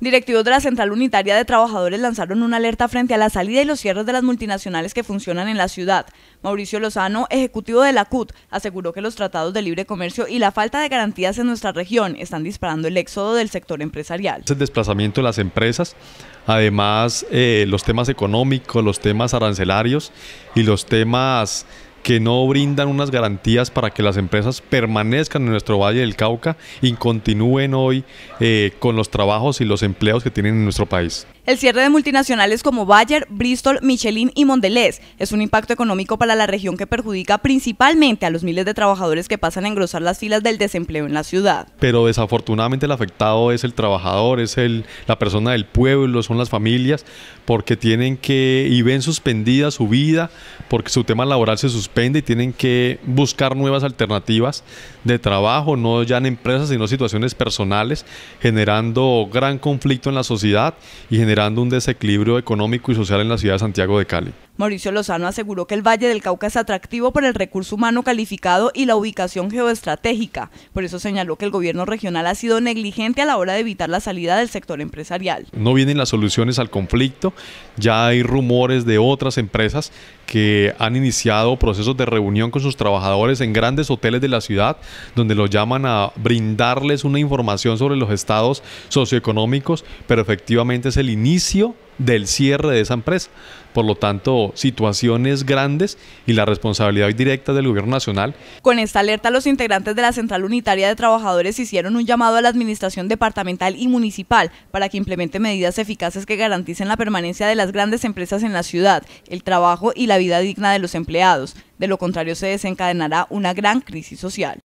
Directivos de la Central Unitaria de Trabajadores lanzaron una alerta frente a la salida y los cierres de las multinacionales que funcionan en la ciudad. Mauricio Lozano, ejecutivo de la CUT, aseguró que los tratados de libre comercio y la falta de garantías en nuestra región están disparando el éxodo del sector empresarial. El desplazamiento de las empresas, además eh, los temas económicos, los temas arancelarios y los temas que no brindan unas garantías para que las empresas permanezcan en nuestro Valle del Cauca y continúen hoy eh, con los trabajos y los empleos que tienen en nuestro país. El cierre de multinacionales como Bayer, Bristol, Michelin y Mondelez es un impacto económico para la región que perjudica principalmente a los miles de trabajadores que pasan a engrosar las filas del desempleo en la ciudad. Pero desafortunadamente el afectado es el trabajador, es el, la persona del pueblo, son las familias, porque tienen que y ven suspendida su vida, porque su tema laboral se suspende y tienen que buscar nuevas alternativas de trabajo, no ya en empresas, sino situaciones personales, generando gran conflicto en la sociedad y generando un desequilibrio económico y social en la ciudad de Santiago de Cali. Mauricio Lozano aseguró que el Valle del Cauca es atractivo por el recurso humano calificado y la ubicación geoestratégica. Por eso señaló que el gobierno regional ha sido negligente a la hora de evitar la salida del sector empresarial. No vienen las soluciones al conflicto, ya hay rumores de otras empresas que han iniciado procesos de reunión con sus trabajadores en grandes hoteles de la ciudad, donde los llaman a brindarles una información sobre los estados socioeconómicos, pero efectivamente es el inicio del cierre de esa empresa. Por lo tanto, situaciones grandes y la responsabilidad directa del Gobierno Nacional. Con esta alerta, los integrantes de la Central Unitaria de Trabajadores hicieron un llamado a la Administración Departamental y Municipal para que implemente medidas eficaces que garanticen la permanencia de las grandes empresas en la ciudad, el trabajo y la vida digna de los empleados. De lo contrario, se desencadenará una gran crisis social.